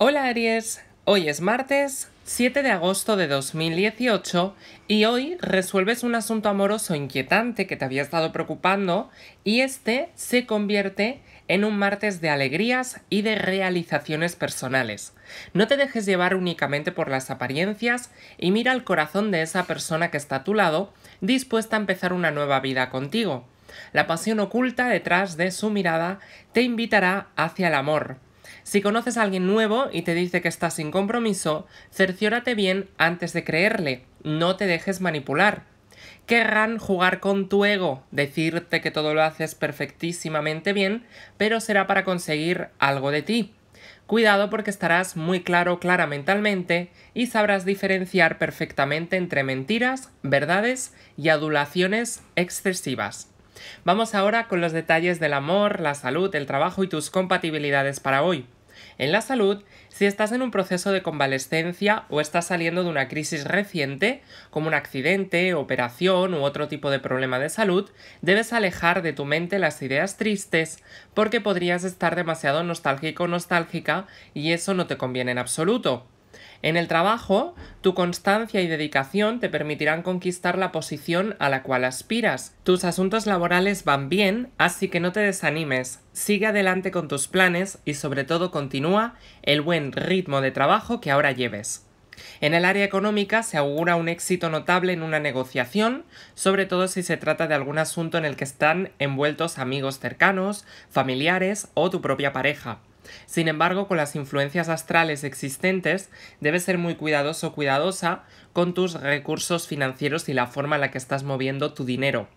Hola Aries, hoy es martes 7 de agosto de 2018 y hoy resuelves un asunto amoroso inquietante que te había estado preocupando y este se convierte en un martes de alegrías y de realizaciones personales. No te dejes llevar únicamente por las apariencias y mira el corazón de esa persona que está a tu lado dispuesta a empezar una nueva vida contigo. La pasión oculta detrás de su mirada te invitará hacia el amor si conoces a alguien nuevo y te dice que está sin compromiso, cerciórate bien antes de creerle, no te dejes manipular. Querrán jugar con tu ego, decirte que todo lo haces perfectísimamente bien, pero será para conseguir algo de ti. Cuidado porque estarás muy claro clara mentalmente y sabrás diferenciar perfectamente entre mentiras, verdades y adulaciones excesivas. Vamos ahora con los detalles del amor, la salud, el trabajo y tus compatibilidades para hoy. En la salud, si estás en un proceso de convalescencia o estás saliendo de una crisis reciente, como un accidente, operación u otro tipo de problema de salud, debes alejar de tu mente las ideas tristes, porque podrías estar demasiado nostálgico o nostálgica y eso no te conviene en absoluto. En el trabajo, tu constancia y dedicación te permitirán conquistar la posición a la cual aspiras. Tus asuntos laborales van bien, así que no te desanimes. Sigue adelante con tus planes y sobre todo continúa el buen ritmo de trabajo que ahora lleves. En el área económica se augura un éxito notable en una negociación, sobre todo si se trata de algún asunto en el que están envueltos amigos cercanos, familiares o tu propia pareja. Sin embargo, con las influencias astrales existentes, debes ser muy cuidadoso o cuidadosa con tus recursos financieros y la forma en la que estás moviendo tu dinero.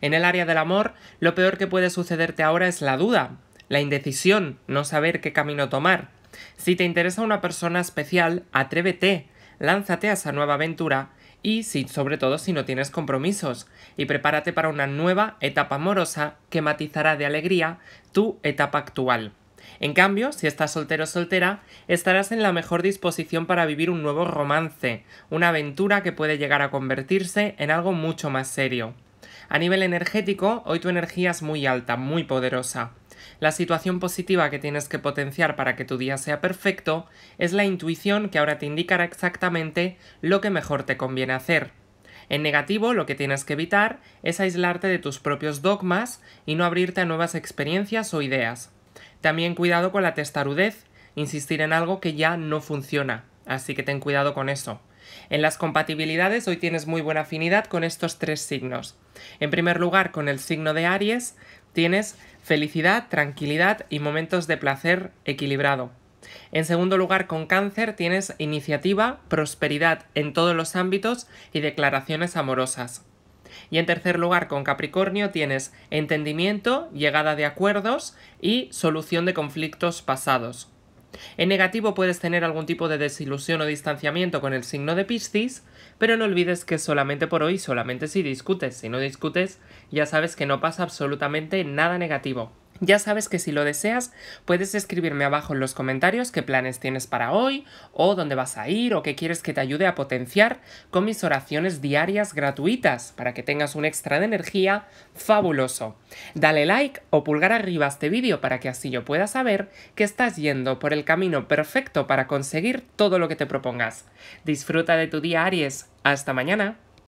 En el área del amor, lo peor que puede sucederte ahora es la duda, la indecisión, no saber qué camino tomar. Si te interesa una persona especial, atrévete, lánzate a esa nueva aventura y si, sobre todo si no tienes compromisos, y prepárate para una nueva etapa amorosa que matizará de alegría tu etapa actual. En cambio, si estás soltero o soltera, estarás en la mejor disposición para vivir un nuevo romance, una aventura que puede llegar a convertirse en algo mucho más serio. A nivel energético, hoy tu energía es muy alta, muy poderosa. La situación positiva que tienes que potenciar para que tu día sea perfecto es la intuición que ahora te indicará exactamente lo que mejor te conviene hacer. En negativo, lo que tienes que evitar es aislarte de tus propios dogmas y no abrirte a nuevas experiencias o ideas. También cuidado con la testarudez, insistir en algo que ya no funciona, así que ten cuidado con eso. En las compatibilidades hoy tienes muy buena afinidad con estos tres signos. En primer lugar, con el signo de Aries tienes felicidad, tranquilidad y momentos de placer equilibrado. En segundo lugar, con cáncer tienes iniciativa, prosperidad en todos los ámbitos y declaraciones amorosas. Y en tercer lugar, con Capricornio tienes entendimiento, llegada de acuerdos y solución de conflictos pasados. En negativo puedes tener algún tipo de desilusión o distanciamiento con el signo de Piscis, pero no olvides que solamente por hoy, solamente si discutes, si no discutes, ya sabes que no pasa absolutamente nada negativo. Ya sabes que si lo deseas, puedes escribirme abajo en los comentarios qué planes tienes para hoy, o dónde vas a ir, o qué quieres que te ayude a potenciar con mis oraciones diarias gratuitas, para que tengas un extra de energía fabuloso. Dale like o pulgar arriba a este vídeo para que así yo pueda saber que estás yendo por el camino perfecto para conseguir todo lo que te propongas. Disfruta de tu día, Aries. Hasta mañana.